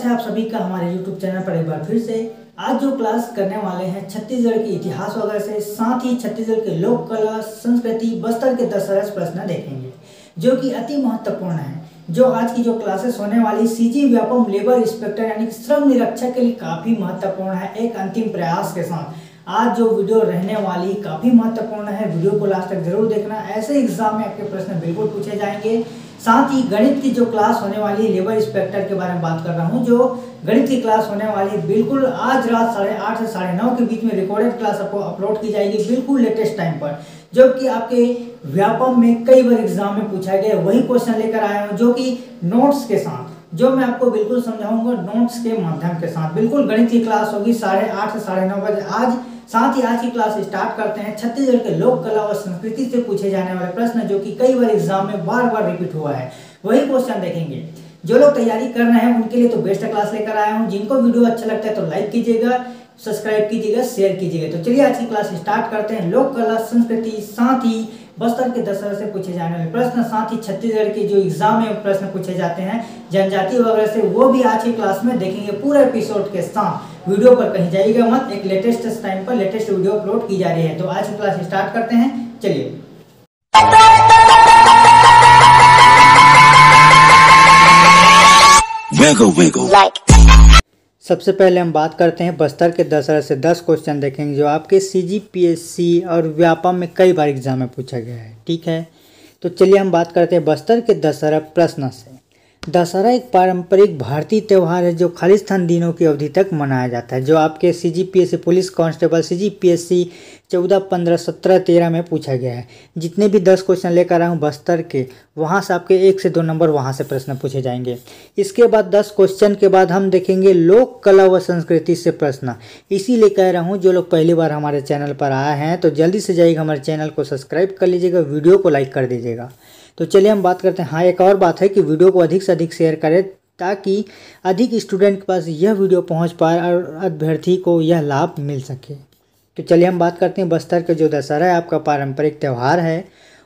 स्वागत है आप सभी का हमारे YouTube चैनल पर एक बार फिर से आज जो क्लास करने वाले हैं छत्तीसगढ़ के इतिहास वगैरह से साथ ही छत्तीसगढ़ के लोक कला संस्कृति बस्तर के दस प्रश्न देखेंगे जो कि अति महत्वपूर्ण है जो आज की जो क्लासेस होने वाली C G Vyapam labour inspector यानी श्रम निरीक्षक के लिए काफ़ी महत्वपूर्ण है एक अंतिम प्रयास के साथ आज जो वीडियो रहने वाली काफ़ी महत्वपूर्ण है वीडियो को लास्ट तक जरूर देखना ऐसे एग्जाम में आपके प्रश्न बिल्कुल पूछे जाएंगे साथ ही गणित की जो क्लास होने वाली लेबर इंस्पेक्टर के बारे में बात कर रहा हूँ जो गणित की क्लास होने वाली बिल्कुल आज रात साढ़े आठ से साढ़े नौ के बीच में रिकॉर्डेड क्लास आपको अपलोड की जाएगी बिल्कुल लेटेस्ट टाइम पर जबकि आपके व्यापम में कई बार एग्जाम में पूछा गया वही क्वेश्चन लेकर आया हूँ जो कि नोट्स के साथ जो मैं आपको बिल्कुल समझाऊंगा नोट्स के माध्यम के साथ बिल्कुल गणित की क्लास होगी साढ़े आठ से साढ़े नौ बजे आज साथ ही आज की क्लास स्टार्ट करते हैं छत्तीसगढ़ के लोक कला और संस्कृति से पूछे जाने वाले प्रश्न जो कि कई बार एग्जाम में बार बार रिपीट हुआ है वही क्वेश्चन देखेंगे जो लोग तैयारी कर रहे हैं उनके लिए तो बेस्ट क्लास लेकर आया हूँ जिनको वीडियो अच्छा लगता है तो लाइक कीजिएगा सब्सक्राइब कीजिएगा शेयर कीजिएगा तो चलिए आज की क्लास स्टार्ट करते हैं लोक कला संस्कृति साथ ही बस्तर के दशहरा से पूछे जाने वाले प्रश्न साथ ही छत्तीसगढ़ के जो एग्जाम में प्रश्न पूछे जाते हैं जनजाति वगैरह से वो भी आज की क्लास में देखेंगे पूरे एपिसोड के साथ वीडियो पर कहीं जाइएगा मत एक लेटेस्ट टाइम पर लेटेस्ट वीडियो अपलोड की जा रही है तो आज क्लास स्टार्ट करते हैं चलिए सबसे पहले हम बात करते हैं बस्तर के दशहरा से 10 क्वेश्चन देखेंगे जो आपके सी जी पी एस सी और व्यापम में कई बार एग्जाम में पूछा गया है ठीक है तो चलिए हम बात करते हैं बस्तर के दशहरा प्रश्न से दशहरा एक पारंपरिक भारतीय त्यौहार है जो खालिस्तान दिनों की अवधि तक मनाया जाता है जो आपके C G P S C police constable C G P S C चौदह पंद्रह सत्रह तेरह में पूछा गया है जितने भी दस क्वेश्चन लेकर आया हूँ बस्तर के वहाँ से आपके एक से दो नंबर वहाँ से प्रश्न पूछे जाएंगे इसके बाद दस क्वेश्चन के बाद हम देखेंगे लोक कला व संस्कृति से प्रश्न इसीलिए कह रहा हूँ जो लोग पहली बार हमारे चैनल पर आए हैं तो जल्दी से जाइएगा हमारे चैनल को सब्सक्राइब कर लीजिएगा वीडियो को लाइक कर दीजिएगा तो चलिए हम बात करते हैं हाँ एक और बात है कि वीडियो को अधिक से अधिक शेयर करें ताकि अधिक स्टूडेंट के पास यह वीडियो पहुंच पाए और अभ्यर्थी को यह लाभ मिल सके तो चलिए हम बात करते हैं बस्तर का जो दशहरा है आपका पारंपरिक त्यौहार है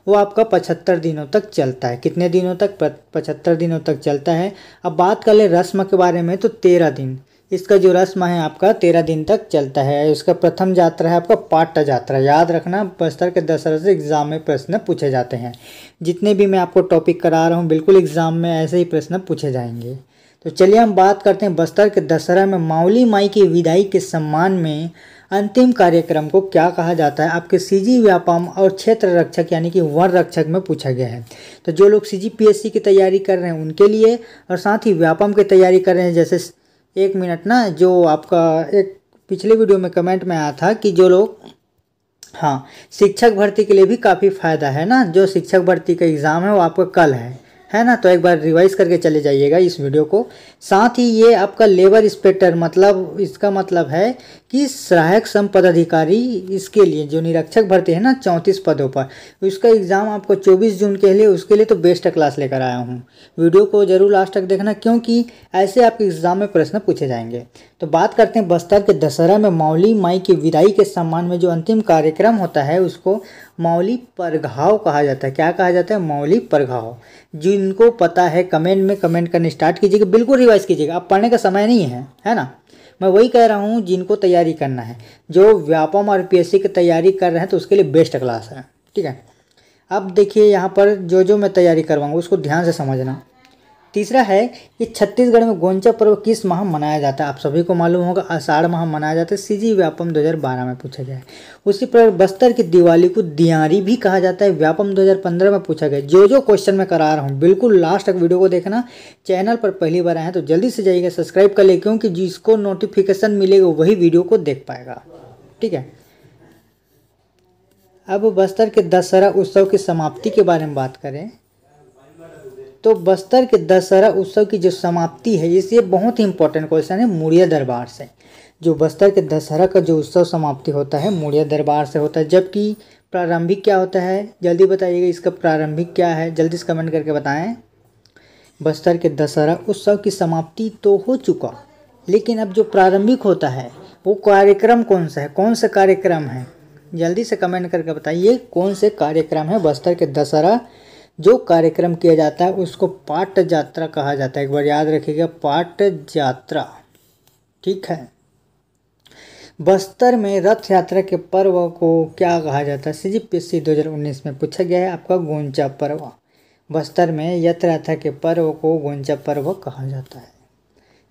वो आपका पचहत्तर दिनों तक चलता है कितने दिनों तक पचहत्तर दिनों तक चलता है अब बात कर ले रस्म के बारे में तो तेरह दिन इसका जो रस्म है आपका तेरह दिन तक चलता है इसका प्रथम यात्रा है आपका पाट्टा यात्रा याद रखना बस्तर के दशहरा से एग्ज़ाम में प्रश्न पूछे जाते हैं जितने भी मैं आपको टॉपिक करा रहा हूँ बिल्कुल एग्ज़ाम में ऐसे ही प्रश्न पूछे जाएंगे तो चलिए हम बात करते हैं बस्तर के दशहरा में माउली माई की विदाई के सम्मान में अंतिम कार्यक्रम को क्या कहा जाता है आपके सीजी व्यापम और क्षेत्र रक्षक यानी कि वन रक्षक में पूछा गया है तो जो लोग सीजी पीएससी की तैयारी कर रहे हैं उनके लिए और साथ ही व्यापम की तैयारी कर रहे हैं जैसे एक मिनट ना जो आपका एक पिछले वीडियो में कमेंट में आया था कि जो लोग हाँ शिक्षक भर्ती के लिए भी काफ़ी फ़ायदा है ना जो शिक्षक भर्ती का एग्ज़ाम है वो आपका कल है है ना तो एक बार रिवाइज करके चले जाइएगा इस वीडियो को साथ ही ये आपका लेबर इंस्पेक्टर मतलब इसका मतलब है कि सहायक सम पदाधिकारी इसके लिए जो निरीक्षक भर्ती है ना चौंतीस पदों पर उसका एग्ज़ाम आपको चौबीस जून के लिए उसके लिए तो बेस्ट क्लास लेकर आया हूँ वीडियो को ज़रूर लास्ट तक देखना क्योंकि ऐसे आपके एग्ज़ाम में प्रश्न पूछे जाएंगे तो बात करते हैं बस्तर के दशहरा में मौली माई की विदाई के सम्मान में जो अंतिम कार्यक्रम होता है उसको मौली परघाव कहा जाता है क्या कहा जाता है मौली परघाव जिनको पता है कमेंट में कमेंट करने स्टार्ट कीजिएगा बिल्कुल रिवाइज कीजिएगा अब पढ़ने का समय नहीं है है ना मैं वही कह रहा हूँ जिनको तैयारी करना है जो व्यापम और पी की तैयारी कर रहे हैं तो उसके लिए बेस्ट क्लास है ठीक है अब देखिए यहाँ पर जो जो मैं तैयारी करवाऊँगा उसको ध्यान से समझना तीसरा है कि छत्तीसगढ़ में गोंचा पर्व किस माह मनाया जाता है आप सभी को मालूम होगा आषाढ़ माह मनाया जाता है सीजी व्यापम 2012 में पूछा गया है उसी प्रकार बस्तर की दिवाली को दियारी भी कहा जाता है व्यापम 2015 में पूछा गया जो जो क्वेश्चन मैं करा रहा हूँ बिल्कुल लास्ट तक वीडियो को देखना चैनल पर पहली बार आए हैं तो जल्दी से जाइएगा सब्सक्राइब कर ले क्योंकि जिसको नोटिफिकेशन मिलेगा वही वीडियो को देख पाएगा ठीक है अब बस्तर के दशहरा उत्सव की समाप्ति के बारे में बात करें तो बस्तर के दशहरा उत्सव की जो समाप्ति है इसे बहुत ही इंपॉर्टेंट क्वेश्चन है मुड़िया दरबार से जो बस्तर के दशहरा का जो उत्सव समाप्ति होता है मुड़िया दरबार से होता है जबकि प्रारंभिक क्या होता है जल्दी बताइएगा इसका प्रारंभिक क्या है जल्दी से कमेंट करके बताएं बस्तर के दशहरा उत्सव की समाप्ति तो हो चुका लेकिन अब जो प्रारंभिक होता है वो कार्यक्रम कौन सा है कौन सा कार्यक्रम है जल्दी से कमेंट करके बताइए कौन से कार्यक्रम है बस्तर के दशहरा जो कार्यक्रम किया जाता है उसको पाट यात्रा कहा जाता है एक बार याद रखिएगा पाट यात्रा ठीक है बस्तर में रथ यात्रा के पर्व को क्या कहा जाता है सी जी पी सी दो में पूछा गया है आपका गोंचा पर्व बस्तर में रथ यात्रा के पर्व को गोंचा पर्व कहा जाता है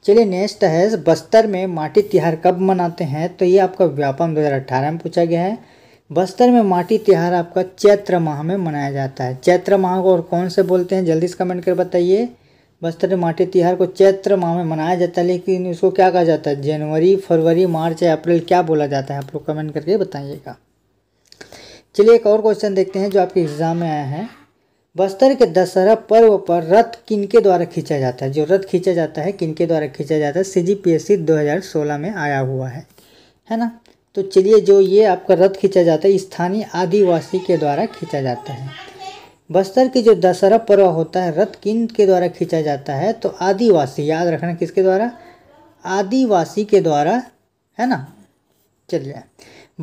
चलिए नेक्स्ट है बस्तर में माटी तिहार कब मनाते हैं तो ये आपका व्यापम 2018 में पूछा गया है बस्तर में माटी त्यौहार आपका चैत्र माह में मनाया जाता है चैत्र माह को और कौन से बोलते हैं जल्दी से कमेंट कर बताइए बस्तर में माटी त्यौहार को चैत्र माह में मनाया जाता है लेकिन उसको क्या कहा जाता है जनवरी फरवरी मार्च या अप्रैल क्या बोला जाता है आप लोग कमेंट करके बताइएगा चलिए एक और क्वेश्चन देखते हैं जो आपके एग्जाम में आया है बस्तर के दशहरा पर्व पर रथ किनके द्वारा खींचा जाता है जो रथ खींचा जाता है किनके द्वारा खींचा जाता है सी जी पी एस सी दो हज़ार सोलह में आया हुआ है है ना तो चलिए जो ये आपका रथ खींचा जाता है स्थानीय आदिवासी के द्वारा खींचा जाता है बस्तर के जो दशहरा पर्व होता है रथ किन के द्वारा खींचा जाता है तो आदिवासी याद रखना किसके द्वारा आदिवासी के द्वारा है ना चलिए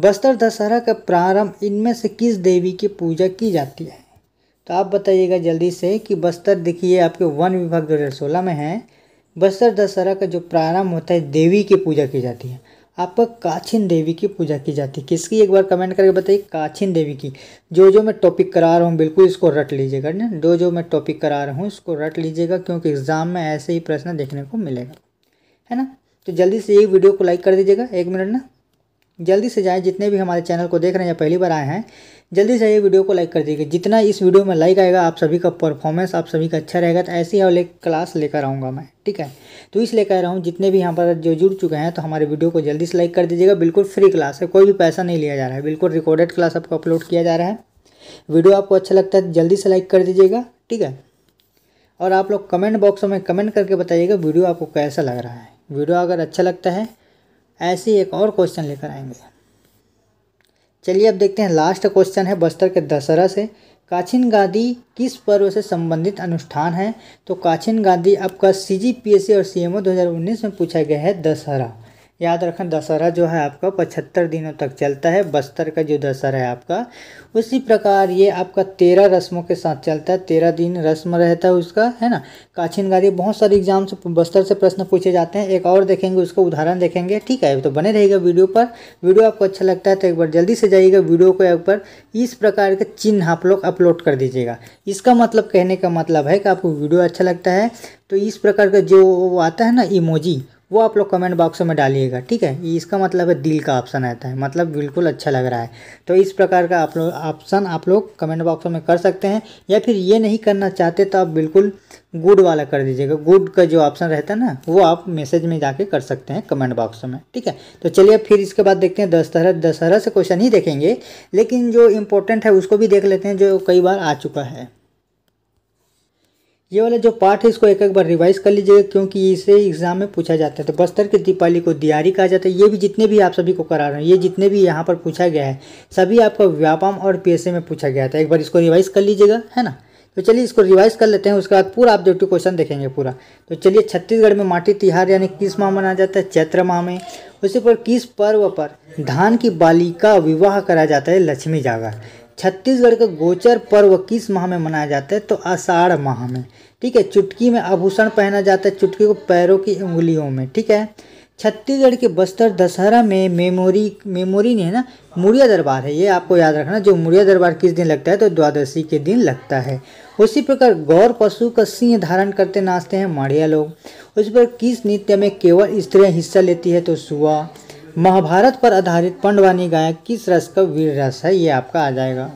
बस्तर दशहरा का प्रारंभ इनमें से किस देवी की पूजा की जाती है तो आप बताइएगा जल्दी से कि बस्तर देखिए आपके वन विभाग दो हज़ार सोलह में है बस्तर दशहरा का जो प्रारंभ होता है देवी की पूजा की जाती है आप काछिन देवी की पूजा की जाती है किसकी एक बार कमेंट करके बताइए काछिन देवी की जो जो मैं टॉपिक करा रहा हूँ बिल्कुल इसको रट लीजिएगा ना जो जो मैं टॉपिक करा रहा हूँ इसको रट लीजिएगा क्योंकि एग्जाम में ऐसे ही प्रश्न देखने को मिलेगा है ना तो जल्दी से ये वीडियो को लाइक कर दीजिएगा एक मिनट ना जल्दी से जाएँ जितने भी हमारे चैनल को देख रहे हैं या पहली बार आए हैं जल्दी से ये वीडियो को लाइक कर दीजिए जितना इस वीडियो में लाइक आएगा आप सभी का परफॉर्मेंस आप सभी का अच्छा रहेगा तो ऐसे ही वाले क्लास लेकर आऊँगा मैं ठीक है तो इसलिए कह रहा हूँ जितने भी यहाँ पर जो जुड़ चुके हैं तो हमारे वीडियो को जल्दी से लाइक कर दीजिएगा बिल्कुल फ्री क्लास है कोई भी पैसा नहीं लिया जा रहा है बिल्कुल रिकॉर्डेड क्लास आपको अपलोड किया जा रहा है वीडियो आपको अच्छा लगता है तो जल्दी से लाइक कर दीजिएगा ठीक है और आप लोग कमेंट बॉक्स में कमेंट करके बताइएगा वीडियो आपको कैसा लग रहा है वीडियो अगर अच्छा लगता है ऐसे ही एक और क्वेश्चन लेकर आएंगे चलिए अब देखते हैं लास्ट क्वेश्चन है बस्तर के दशहरा से काछिन गादी किस पर्व से संबंधित अनुष्ठान है तो काछिन गादी आपका सी जी पी एस सी और सी एम ओ दो हज़ार उन्नीस में पूछा गया है दशहरा याद रखें दशहरा जो है आपका पचहत्तर दिनों तक चलता है बस्तर का जो दशहरा है आपका उसी प्रकार ये आपका तेरह रस्मों के साथ चलता है तेरह दिन रस्म रहता है उसका है ना गारी बहुत सारे एग्जाम से बस्तर से प्रश्न पूछे जाते हैं एक और देखेंगे उसका उदाहरण देखेंगे ठीक है तो बने रहेगा वीडियो पर वीडियो आपको अच्छा लगता है तो एक बार जल्दी से जाइएगा वीडियो को एक बार इस प्रकार के चिन्ह आप लोग अपलोड कर दीजिएगा इसका मतलब कहने का मतलब है कि आपको वीडियो अच्छा लगता है तो इस प्रकार का जो आता है ना इमोजी वो आप लोग कमेंट बॉक्स में डालिएगा ठीक है इसका मतलब है दिल का ऑप्शन रहता है मतलब बिल्कुल अच्छा लग रहा है तो इस प्रकार का आप लोग ऑप्शन आप लोग कमेंट बॉक्स में कर सकते हैं या फिर ये नहीं करना चाहते तो आप बिल्कुल गुड वाला कर दीजिएगा गुड का जो ऑप्शन रहता है ना वो आप मैसेज में जाके कर सकते हैं कमेंट बॉक्स में ठीक है तो चलिए फिर इसके बाद देखते हैं दशहरा दशहरा से क्वेश्चन ही देखेंगे लेकिन जो इम्पोर्टेंट है उसको भी देख लेते हैं जो कई बार आ चुका है ये वाला जो पार्ट है इसको एक एक बार रिवाइज कर लीजिएगा क्योंकि इसे एग्जाम में पूछा जाता है तो बस्तर की दीपावली को दियारी कहा जाता है ये भी जितने भी आप सभी को करा रहे हैं ये जितने भी यहाँ पर पूछा गया है सभी आपका व्यापम और पीएसए में पूछा गया था एक बार इसको रिवाइज कर लीजिएगा है ना तो चलिए इसको रिवाइज कर लेते हैं उसके बाद पूरा ऑब्जेक्टिव क्वेश्चन देखेंगे पूरा तो चलिए छत्तीसगढ़ में माटी तिहार यानी किस माह मनाया जाता है चैत्र माह में उसी पर किस पर्व पर धान की बाली का विवाह कराया जाता है लक्ष्मी जागर छत्तीसगढ़ का गोचर पर्व किस माह में मनाया जाता है तो आषाढ़ माह में ठीक है चुटकी में आभूषण पहना जाता है चुटकी को पैरों की उंगलियों में ठीक है छत्तीसगढ़ के बस्तर दशहरा में मेमोरी मेमोरी नहीं है ना मुड़िया दरबार है ये आपको याद रखना जो मुड़िया दरबार किस दिन लगता है तो द्वादशी के दिन लगता है उसी प्रकार गौर पशु का सिंह धारण करते नाचते हैं माड़िया लोग उस पर किस नृत्य में केवल स्त्रियाँ हिस्सा लेती है तो सुआ महाभारत पर आधारित पंडवानी गायक किस रस का वीर रस है ये आपका आ जाएगा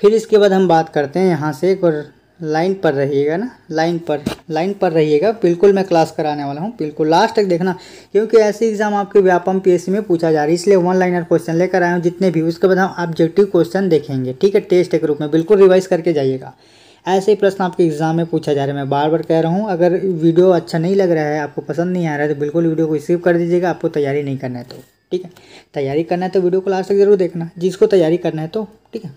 फिर इसके बाद हम बात करते हैं यहाँ से एक और लाइन पर रहिएगा ना लाइन पर लाइन पर रहिएगा बिल्कुल मैं क्लास कराने वाला हूँ बिल्कुल लास्ट तक देखना क्योंकि ऐसे एग्जाम आपके व्यापम पी में पूछा जा रहा है इसलिए वन लाइनर क्वेश्चन लेकर आया हूँ जितने भी उसके बाद हम ऑब्जेक्टिव क्वेश्चन देखेंगे ठीक है टेस्ट के रूप में बिल्कुल रिवाइज करके जाइएगा ऐसे ही प्रश्न आपके एग्जाम में पूछा जा रहा है मैं बार बार कह रहा हूँ अगर वीडियो अच्छा नहीं लग रहा है आपको पसंद नहीं आ रहा है तो बिल्कुल वीडियो को स्किप कर दीजिएगा आपको तैयारी नहीं करना है तो ठीक है तैयारी करना है तो वीडियो को लास्ट तक जरूर देखना जिसको तैयारी करना है तो ठीक है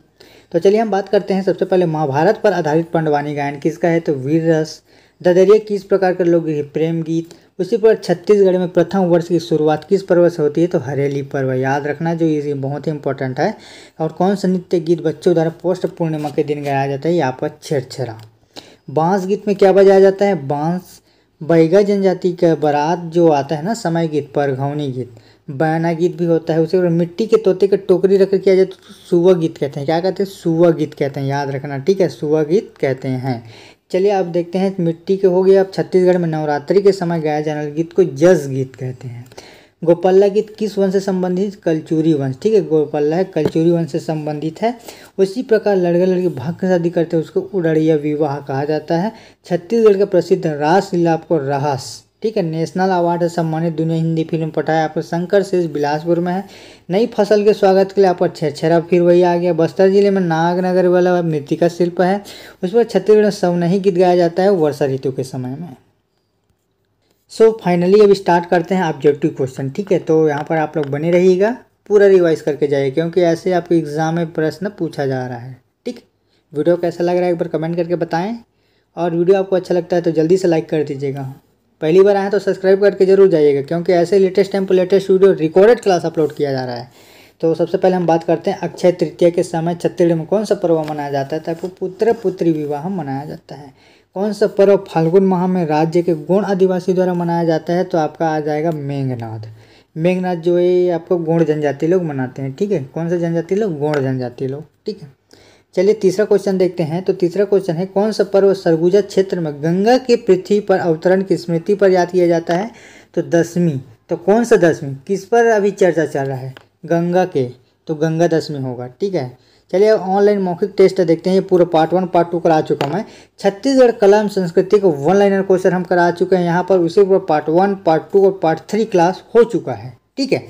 तो चलिए हम बात करते हैं सबसे पहले महाभारत पर आधारित पंडवानी गायन किसका है तो वीर रस ददरिया किस प्रकार का लोग प्रेम गीत उसी पर छत्तीसगढ़ में प्रथम वर्ष की शुरुआत किस पर्व से होती है तो हरेली पर्व याद रखना जो ये बहुत ही इंपॉर्टेंट है और कौन सा नृत्य गीत बच्चों द्वारा पोस्ट पूर्णिमा के दिन गाया जाता है यहाँ पर छेड़छेड़ा बांस गीत में क्या बजाया जाता है बांस बैगा जनजाति का बारात जो आता है ना समय गीत पर घवनी गीत बयाना गीत भी होता है उसे मिट्टी के तोते का टोकरी रखकर किया जाए तो सुवा गीत कहते हैं क्या कहते हैं सुवा गीत कहते हैं याद रखना ठीक है सुवा गीत कहते हैं चलिए आप देखते हैं मिट्टी के हो गए अब छत्तीसगढ़ में नवरात्रि के समय गाया जाने वाले गीत को जस गीत कहते हैं गोपल्ला गीत किस वंश से संबंधित कलचूरी वंश ठीक है गोपल्ला है कलचूरी वंश से संबंधित है उसी प्रकार लड़का लड़की भाग के शादी करते हैं उसको उड़ड़िया विवाह कहा जाता है छत्तीसगढ़ का प्रसिद्ध रास लीला आपको रहस ठीक है नेशनल अवार्ड से सम्मानित दुनिया हिंदी फिल्म पटाया आपको शंकर शेष बिलासपुर में है नई फसल के स्वागत के लिए आपको छेरछेरा फिर वही आ गया बस्तर जिले में नागनगर वाला मृतिका शिल्प है उस पर छत्तीसगढ़ सब नहीं गीत गाया जाता है वर्षा ऋतु के समय में सो so, फाइनली अब स्टार्ट करते हैं ऑब्जेक्टिव क्वेश्चन ठीक है तो यहाँ पर आप लोग बने रहिएगा पूरा रिवाइज करके जाइए क्योंकि ऐसे आपके एग्ज़ाम में प्रश्न पूछा जा रहा है ठीक वीडियो कैसा लग रहा है एक बार कमेंट करके बताएं और वीडियो आपको अच्छा लगता है तो जल्दी से लाइक कर दीजिएगा पहली बार आए तो सब्सक्राइब करके जरूर जाइएगा क्योंकि ऐसे लेटेस्ट टाइम पर latest video recorded class upload किया जा रहा है तो सबसे पहले हम बात करते हैं अक्षय तृतीया के समय छत्तीसगढ़ में कौन सा पर्व मनाया जाता है तो पुत्र पुत्री विवाह मनाया जाता है कौन सा पर्व फाल्गुन माह में राज्य के गौण आदिवासी द्वारा मनाया जाता है तो आपका आ जाएगा मेघनाथ मेघनाथ जो है आपको गौड़ जनजाति लोग मनाते हैं ठीक है कौन सा जनजाति लोग गौड़ जनजाति लोग ठीक है चलिए तीसरा क्वेश्चन देखते हैं तो तीसरा क्वेश्चन है कौन सा पर्व सरगुजा क्षेत्र में गंगा के पृथ्वी पर अवतरण की स्मृति पर याद किया जाता है तो दसवीं तो कौन सा दसवीं किस पर अभी चर्चा चल रहा है गंगा के तो गंगा दसवीं होगा ठीक है चलिए अब ऑनलाइन मौखिक टेस्ट देखते हैं ये पूरा पार्ट वन पार्ट टू करा चुका हूँ मैं छत्तीसगढ़ कला एवं संस्कृति को वन लाइनर क्वेश्चन हम करा चुके हैं यहाँ पर उसी पर पार्ट वन पार्ट टू और पार्ट थ्री क्लास हो चुका है ठीक है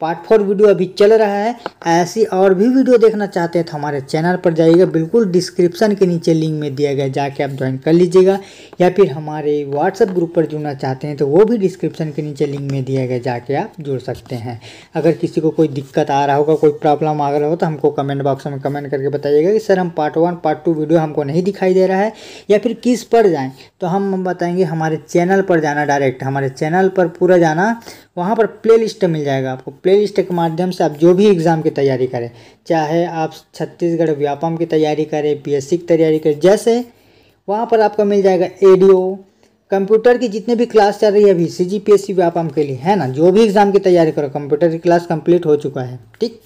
पार्ट फोर वीडियो अभी चल रहा है ऐसी और भी वीडियो देखना चाहते हैं तो हमारे चैनल पर जाइएगा बिल्कुल डिस्क्रिप्शन के नीचे लिंक में दिया गया जाके आप ज्वाइन कर लीजिएगा या फिर हमारे व्हाट्सएप ग्रुप पर जुड़ना चाहते हैं तो वो भी डिस्क्रिप्शन के नीचे लिंक में दिया गया जाके आप जुड़ सकते हैं अगर किसी को कोई दिक्कत आ रहा होगा कोई प्रॉब्लम आ रहा हो तो हमको कमेंट बॉक्स में कमेंट करके बताइएगा कि सर हम part one part two video हमको नहीं दिखाई दे रहा है या फिर किस पर जाएँ तो हम बताएंगे हमारे चैनल पर जाना डायरेक्ट हमारे चैनल पर पूरा जाना वहाँ पर प्लेलिस्ट मिल जाएगा आपको प्लेलिस्ट के माध्यम से आप जो भी एग्ज़ाम की तैयारी करें चाहे आप छत्तीसगढ़ व्यापम की तैयारी करें सी की तैयारी करें जैसे वहाँ पर आपको मिल जाएगा एडीओ कंप्यूटर की जितने भी क्लास चल रही है अभी C G P S C Vyapam के लिए है ना जो भी एग्ज़ाम की तैयारी करो कंप्यूटर की क्लास कंप्लीट हो चुका है ठीक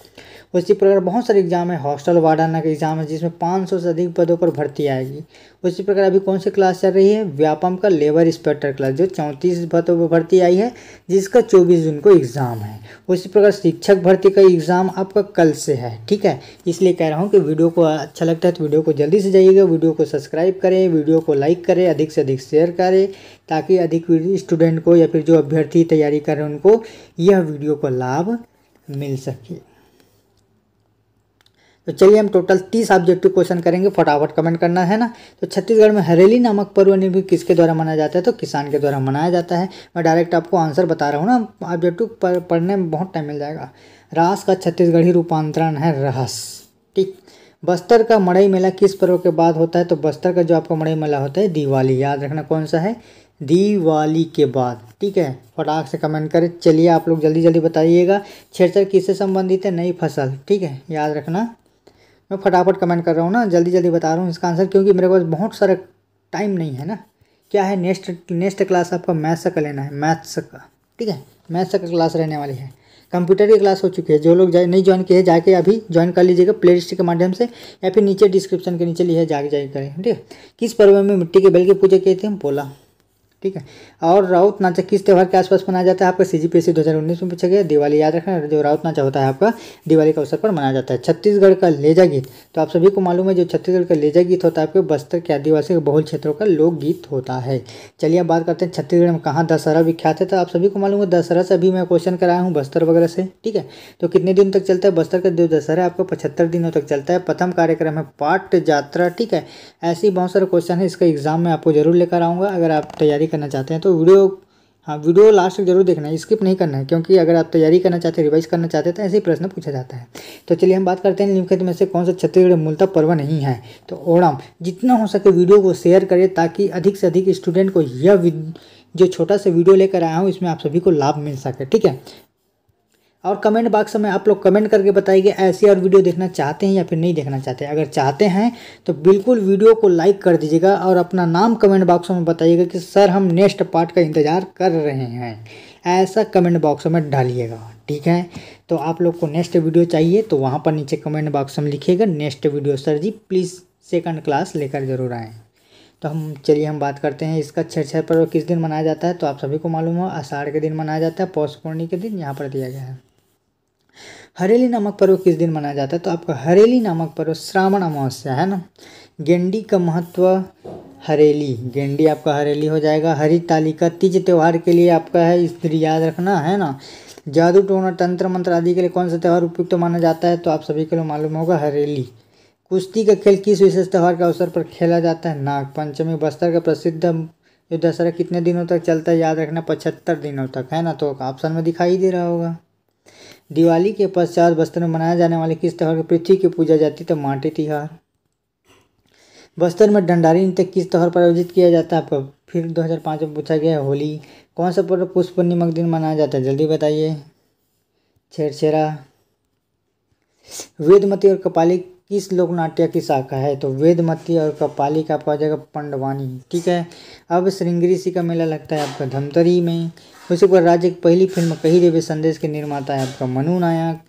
उसी प्रकार बहुत सारे एग्जाम है हॉस्टल वाडाना का एग्जाम है जिसमें 500 से अधिक पदों पर भर्ती आएगी उसी प्रकार अभी कौन सी क्लास चल रही है व्यापम का लेबर इंस्पेक्टर क्लास जो चौंतीस पदों पर भर्ती आई है जिसका चौबीस जून को एग्ज़ाम है उसी प्रकार शिक्षक भर्ती का एग्ज़ाम आपका कल से है ठीक है इसलिए कह रहा हूँ कि वीडियो को अच्छा लगता है तो वीडियो को जल्दी से जाइएगा वीडियो को सब्सक्राइब करें वीडियो को लाइक करें अधिक से अधिक शेयर करें ताकि अधिक स्टूडेंट को या फिर जो अभ्यर्थी तैयारी कर रहे हैं उनको यह वीडियो का लाभ मिल सके तो चलिए हम टोटल तीस ऑब्जेक्टिव क्वेश्चन करेंगे फटाफट कमेंट करना है ना तो छत्तीसगढ़ में हरेली नामक पर्व निर्भय किसके द्वारा मनाया जाता है तो किसान के द्वारा मनाया जाता है मैं डायरेक्ट आपको आंसर बता रहा हूँ ना ऑब्जेक्टिव पढ़ने में बहुत टाइम मिल जाएगा रास का छत्तीसगढ़ी रूपांतरण है रहस ठीक बस्तर का मड़ई मेला किस पर्व के बाद होता है तो बस्तर का जो आपका मड़ई मेला होता है दिवाली याद रखना कौन सा है दिवाली के बाद ठीक है फटाख से कमेंट करें चलिए आप लोग जल्दी जल्दी बताइएगा छेड़छाड़ किससे संबंधित है नई फसल ठीक है याद रखना मैं फटाफट कमेंट कर रहा हूँ ना जल्दी जल्दी बता रहा हूँ इसका आंसर क्योंकि मेरे पास बहुत सारा टाइम नहीं है ना क्या है नेक्स्ट नेक्स्ट क्लास आपका मैथ्स का लेना है मैथ्स का ठीक है मैथ्स का क्लास रहने वाली है कंप्यूटर की क्लास हो चुकी है जो लोग नहीं ज्वाइन किए हैं जाके अभी ज्वाइन कर लीजिएगा प्ले लिस्ट के माध्यम से या फिर नीचे डिस्क्रिप्शन के नीचे लिए जाके ज्वाइन करें ठीक है किस पर्व में मिट्टी के बैल के पूजा किए थे हम बोला ठीक है और राउत नाचा किस त्यौहार के आसपास मनाया जाता है आपका सी जी पी एस दो हज़ार उन्नीस में पूछा गया दिवाली याद रखना जो राउत नाचा होता है आपका दिवाली के अवसर पर मनाया जाता है छत्तीसगढ़ का लेजा गीत तो आप सभी को मालूम है जो छत्तीसगढ़ का लेजा गीत होता है आपके बस्तर के आदिवासी बहुल क्षेत्रों का लोकगीत होता है चलिए अब बात करते हैं छत्तीसगढ़ में कहाँ दशहरा विख्यात है तो आप सभी को मालूम है दशहरा से अभी मैं क्वेश्चन कराया हूँ बस्तर वगैरह से ठीक है तो कितने दिन तक चलता है बस्तर का जो दशहरा आपका पचहत्तर दिनों तक चलता है प्रथम कार्यक्रम है पाठ यात्रा ठीक है ऐसे बहुत सारे क्वेश्चन है इसका एग्जाम में आपको जरूर लेकर आऊँगा अगर आप तैयारी करना चाहते हैं तो वीडियो हाँ वीडियो लास्ट तक जरूर देखना है स्किप नहीं करना है क्योंकि अगर आप तैयारी करना चाहते हैं रिवाइज करना चाहते हैं तो ऐसे ही प्रश्न पूछा जाता है तो चलिए हम बात करते हैं निम्नलिखित में से कौन सा छत्तीसगढ़ मूलतः पर्व नहीं है तो ओणम जितना हो सके वीडियो को शेयर करें ताकि अधिक से अधिक स्टूडेंट को यह जो छोटा सा वीडियो लेकर आया हूँ इसमें आप सभी को लाभ मिल सके ठीक है और कमेंट बॉक्स में आप लोग कमेंट करके बताइए ऐसी और वीडियो देखना चाहते हैं या फिर नहीं देखना चाहते अगर चाहते हैं तो बिल्कुल वीडियो को लाइक कर दीजिएगा और अपना नाम कमेंट बॉक्स में बताइएगा कि सर हम नेक्स्ट पार्ट का इंतज़ार कर रहे हैं ऐसा कमेंट बॉक्स में डालिएगा ठीक है तो आप लोग को नेक्स्ट वीडियो चाहिए तो वहाँ पर नीचे कमेंट बॉक्स में लिखिएगा next video sir ji please second class लेकर ज़रूर आएँ तो हम चलिए हम बात करते हैं इसका छेड़छाड़ पर्व किस दिन मनाया जाता है तो आप सभी को मालूम हो आषाढ़ के दिन मनाया जाता है पौष पूर्णि के दिन यहाँ पर दिया गया है हरेली नामक पर्व किस दिन मनाया जाता है तो आपका हरेली नामक पर्व श्रावण अमावस्या है ना गेंडी का महत्व हरेली गेंडी आपका हरेली हो जाएगा हरी तालिका तीज त्यौहार के लिए आपका है स्त्री याद रखना है ना जादू टोना तंत्र मंत्र आदि के लिए कौन सा त्यौहार उपयुक्त तो माना जाता है तो आप सभी के लिए मालूम होगा हरेली कुश्ती का खेल किस विशेष त्यौहार के अवसर पर खेला जाता है नागपंचमी बस्तर का प्रसिद्ध जो दशहरा कितने दिनों तक चलता है याद रखना पचहत्तर दिनों तक है ना तो ऑप्शन में दिखाई दे रहा होगा दिवाली के पश्चात बस्तर में मनाया जाने वाले किस त्यौहार की पृथ्वी की पूजा जाती तो माटी तिहार बस्तर में डंडारी नृत्य किस त्यौहार पर आयोजित किया जाता है फिर 2005 में पूछा गया है होली कौन सा पर्व पुष्प पूर्णिमा के दिन मनाया जाता है जल्दी बताइए छेड़छेरा वेदमती और कपालिक किस लोकनाट्य की शाखा है तो वेदमती और कपाली का पा जाएगा पंडवानी ठीक है अब श्रृंगरी सी का मेला लगता है आपका धमतरी में उसके ऊपर राज्य की पहली फिल्म कही देवे संदेश के निर्माता है आपका मनु नायक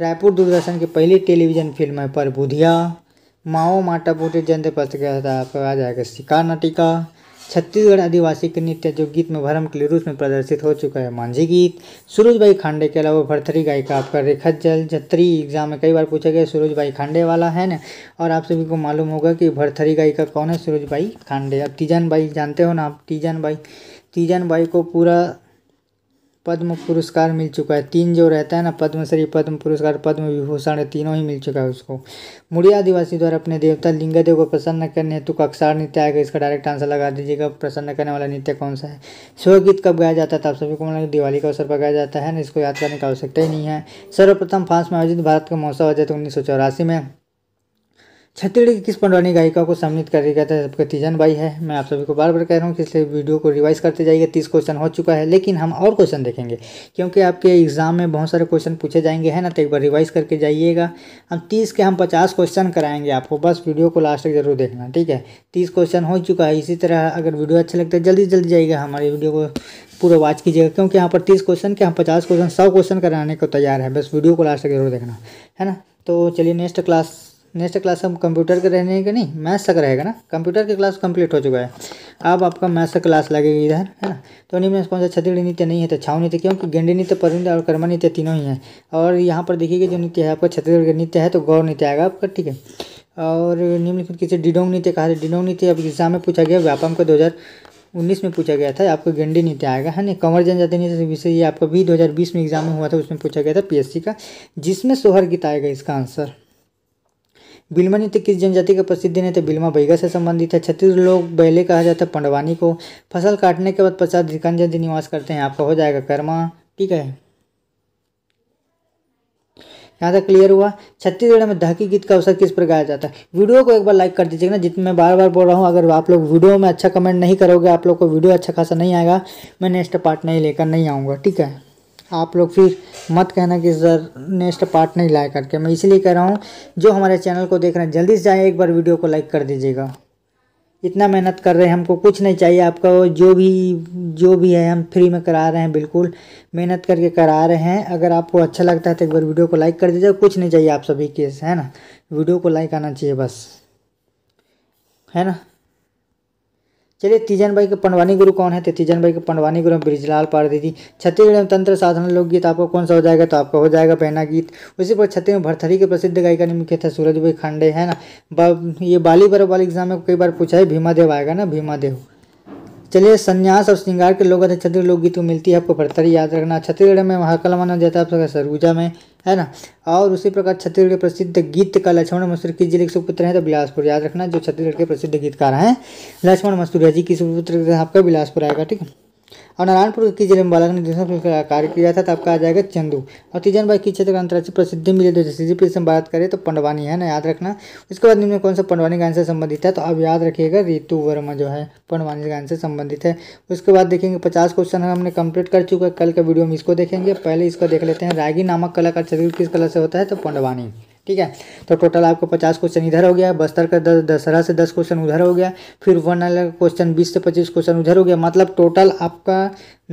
रायपुर दूरदर्शन की पहली टेलीविजन फिल्म है पर बुधिया माओ माटा पोटे जयंत पस्त आपका आ जाएगा शिकार नाटिका छत्तीसगढ़ आदिवासी के नृत्य जो गीत में भरम के लिए रूस में प्रदर्शित हो चुका है मांझी गीत सूरज भाई खांडे के अलावा भरथरी गायिका आपका रेखा जल छत्री एग्जाम में कई बार पूछा गया सूरज भाई खांडे वाला है ना और आप सभी को मालूम होगा कि भरथरी गायिका कौन है सूरज भाई खांडे अब तीजन भाई जानते हो ना आप तीजन भाई तीजन भाई को पूरा पद्म पुरस्कार मिल चुका है तीन जो रहता है ना पद्मश्री पद्म पुरस्कार पद्म विभूषण तीनों ही मिल चुका है उसको मुड़िया आदिवासी द्वारा अपने देवता लिंगदेव को प्रसन्न करने हेतु कक्षार नृत्य आएगा इसका डायरेक्ट आंसर लगा दीजिएगा प्रसन्न करने वाला नृत्य कौन सा है स्वगीत कब गाया जाता था आप सभी को मतलब दिवाली के अवसर पर गाया जाता है ना इसको याद करने की आवश्यकता ही नहीं है सर्वप्रथम फ्रांस में आयोजित भारत का महोत्सव आयोजित तो उन्नीस में छत्तीसगढ़ की किस पंडवानी गायिका को सम्मिलित कर गया था जबकि तीजन भाई है मैं आप सभी को बार बार कह रहा हूँ कि इसलिए वीडियो को रिवाइज करते जाइए तीस क्वेश्चन हो चुका है लेकिन हम और क्वेश्चन देखेंगे क्योंकि आपके एग्जाम में बहुत सारे क्वेश्चन पूछे जाएंगे है ना तो एक बार रिवाइज करके जाइएगा हम तीस के हम पचास क्वेश्चन कराएंगे आपको बस वीडियो को लास्ट तक जरूर देखना ठीक है तीस क्वेश्चन हो चुका है इसी तरह अगर वीडियो अच्छा लगता है जल्दी जल्दी जाइएगा हमारे वीडियो को पूरा वॉच कीजिएगा क्योंकि यहाँ पर तीस क्वेश्चन के हम पचास क्वेश्चन सौ क्वेश्चन कराने को तैयार है बस वीडियो को लास्ट तक जरूर देखना है ना तो चलिए नेक्स्ट क्लास नेक्स्ट क्लास हम कंप्यूटर के रहने के नहीं मैथ्स तक रहेगा ना कंप्यूटर की क्लास कंप्लीट हो चुका है अब आपका मैथ्स का क्लास लगेगी इधर है ना तो नहीं मैं कौन सा छतरी नृत्य नहीं है तो छाव नृत्य क्योंकि गेंडी नीति परिणित और कर्मा नीति तीनों ही है और यहाँ पर देखिएगा जो नित्य है आपका छत्तीसगढ़ नृत्य है तो गौर नीति आएगा आपका ठीक है और निम्नलिखित किसी डिडोंग नीति कहा था डिडोंग नीति अब एग्जाम में पूछा गया व्यापम का दो उन्नीस में पूछा गया था आपको गेंडी नीति आएगा है ना कंवर जनजाति नीति विषय ये आपका भी 2020 में एग्जाम में हुआ था उसमें पूछा गया था पीएससी का जिसमें सोहर गीत आएगा इसका आंसर बिल्मा नृत्य किस जनजाति का प्रसिद्ध नृत्य बिल्मा बैगा से संबंधित है छत्तीस लोग बैले कहा जाता है पंडवानी को फसल काटने के बाद पचास अधिकांश जयंती निवास करते हैं आपका हो जाएगा कर्मा ठीक है यहाँ तक क्लियर हुआ छत्तीसगढ़ में धाकी गीत का अवसर किस पर गाया जाता है वीडियो को एक बार लाइक कर दीजिएगा ना जितने मैं बार बार बोल रहा हूँ अगर आप लोग वीडियो में अच्छा कमेंट नहीं करोगे आप लोग को वीडियो अच्छा खासा नहीं आएगा मैं नेक्स्ट पार्ट नहीं लेकर नहीं आऊँगा ठीक है आप लोग फिर मत कहना कि सर नेक्स्ट पार्ट नहीं लाया करके मैं इसलिए कह रहा हूँ जो हमारे चैनल को देख रहे हैं जल्दी से जाए एक बार वीडियो को लाइक कर दीजिएगा इतना मेहनत कर रहे हैं हमको कुछ नहीं चाहिए आपका जो भी जो भी है हम फ्री में करा रहे हैं बिल्कुल मेहनत करके करा रहे हैं अगर आपको अच्छा लगता है तो एक बार वीडियो को लाइक कर दीजिए कुछ नहीं चाहिए आप सभी के है ना वीडियो को लाइक आना चाहिए बस है ना चलिए तीजन भाई के पंडवानी गुरु कौन है तो तीजन भाई के पंडवानी गुरु ब्रिजलाल जी छत्तीसगढ़ में तंत्र साधन लोकगीत आपका कौन सा हो जाएगा तो आपका हो जाएगा पहना गीत उसी पर छत्तीसगढ़ में भरथरी के प्रसिद्ध गायिका ने मुख्य था सूरज भाई खांडे है ना ये बाली बर्फ वाले एग्जाम में कई बार पूछा है भीमा देव आएगा ना भीमा देव चलिए सन्यास और श्रृंगार के लोग अध्यक्ष छत्तीसगढ़ लोकगीत को मिलती है आपको पढ़तर याद रखना छत्तीसगढ़ में महाकला माना जाता है आपका सरगुजा में है ना और उसी प्रकार छत्तीसगढ़ के प्रसिद्ध गीत का लक्ष्मण मसूर किस जिले के सुपुत्र हैं तो बिलासपुर याद रखना जो छत्तीसगढ़ के प्रसिद्ध गीतकार हैं लक्ष्मण मस्तूरिया जी की सुपुत्र आपका बिलासपुर आएगा ठीक है और नारायणपुर के जिले में बालक ने दूसरा कार्य किया था तब का आ जाएगा चंदू और तीजन भाई की क्षेत्र का अंतर्राष्ट्रीय प्रसिद्धि मिले तो सी जी हम बात करें तो पंडवानी है ना याद रखना उसके बाद निम्न कौन सा पंडवानी गान से संबंधित है तो आप याद रखिएगा रितु वर्मा जो है पंडवानी गान से संबंधित है उसके बाद देखेंगे पचास क्वेश्चन हमने कंप्लीट कर चुका है कल का वीडियो हम इसको देखेंगे पहले इसको देख लेते हैं रागी नामक कलाकार का शरीर किस कला से होता है तो पंडवानी ठीक है तो टोटल आपको पचास क्वेश्चन इधर हो गया बस्तर का दशहरा से दस क्वेश्चन उधर हो गया फिर वन अलग क्वेश्चन बीस से पच्चीस क्वेश्चन उधर हो गया मतलब टोटल आपका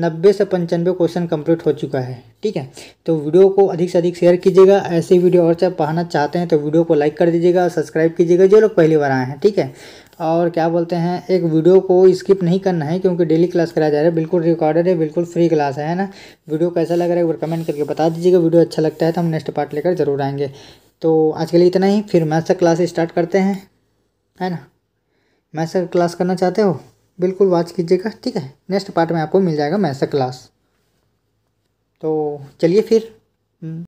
नब्बे से पंचानवे क्वेश्चन कंप्लीट हो चुका है ठीक है तो वीडियो को अधिक से अधिक शेयर कीजिएगा ऐसे वीडियो और चाहे पढ़ाना चाहते हैं तो वीडियो को लाइक कर दीजिएगा सब्सक्राइब कीजिएगा जो लोग पहली बार आए हैं ठीक है और क्या बोलते हैं एक वीडियो को स्किप नहीं करना है क्योंकि डेली क्लास कराया जा रहा है बिल्कुल रिकॉर्डेड है बिल्कुल फ्री क्लास है ना वीडियो कैसा लग रहा है एक बार कमेंट करके बता दीजिएगा वीडियो अच्छा लगता है तो हम नेक्स्ट पार्ट लेकर जरूर आएंगे तो आज के लिए इतना ही फिर मैथ्स का क्लास स्टार्ट करते हैं है ना मैथ्स का क्लास करना चाहते हो बिल्कुल वॉच कीजिएगा ठीक है नेक्स्ट पार्ट में आपको मिल जाएगा मैथ्स का क्लास तो चलिए फिर हम्म।